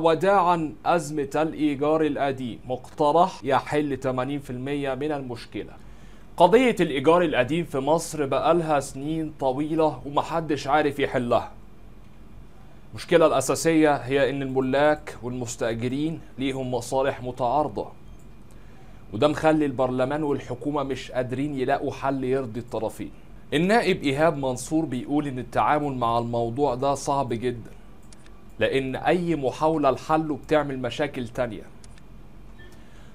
وداعا أزمة الإيجار القديم مقترح يحل 80% من المشكلة قضية الإيجار القديم في مصر بقالها سنين طويلة ومحدش عارف يحلها المشكلة الأساسية هي إن الملاك والمستأجرين ليهم مصالح متعارضة وده مخلي البرلمان والحكومة مش قادرين يلاقوا حل يرضي الطرفين النائب إيهاب منصور بيقول إن التعامل مع الموضوع ده صعب جداً لأن أي محاولة لحله بتعمل مشاكل تانية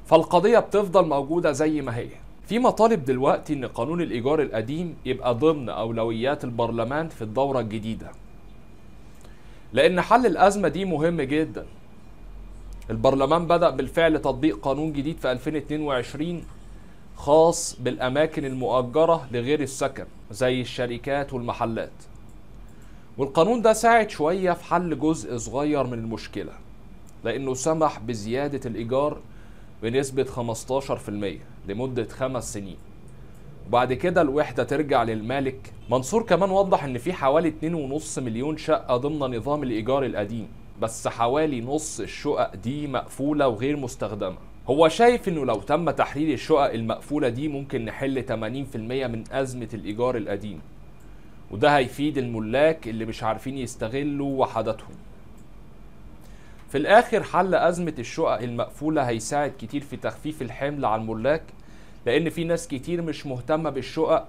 فالقضية بتفضل موجودة زي ما هي في مطالب دلوقتي ان قانون الايجار القديم يبقى ضمن اولويات البرلمان في الدوره الجديده لان حل الازمه دي مهم جدا البرلمان بدا بالفعل تطبيق قانون جديد في 2022 خاص بالاماكن المؤجره لغير السكن زي الشركات والمحلات والقانون ده ساعد شوية في حل جزء صغير من المشكلة لأنه سمح بزيادة الإيجار بنسبة 15% لمدة خمس سنين وبعد كده الوحدة ترجع للمالك منصور كمان وضح إن في حوالي 2.5 مليون شقة ضمن نظام الإيجار القديم بس حوالي نص الشقق دي مقفولة وغير مستخدمة هو شايف انه لو تم تحرير الشقق المقفولة دي ممكن نحل 80% من أزمة الإيجار القديم وده هيفيد الملاك اللي مش عارفين يستغلوا وحداتهم في الآخر حل أزمة الشقق المقفولة هيساعد كتير في تخفيف الحمل على الملاك لأن في ناس كتير مش مهتمة بالشقق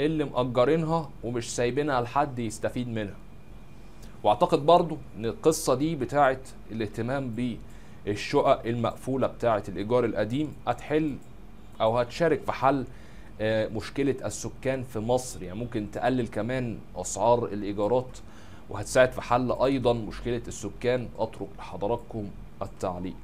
اللي مأجرينها ومش سايبينها لحد يستفيد منها واعتقد برضو ان القصة دي بتاعه الاهتمام بالشقق المقفولة بتاعه الايجار القديم هتحل او هتشارك في حل آه، مشكله السكان في مصر يعني ممكن تقلل كمان اسعار الايجارات وهتساعد في حل ايضا مشكله السكان اترك لحضراتكم التعليق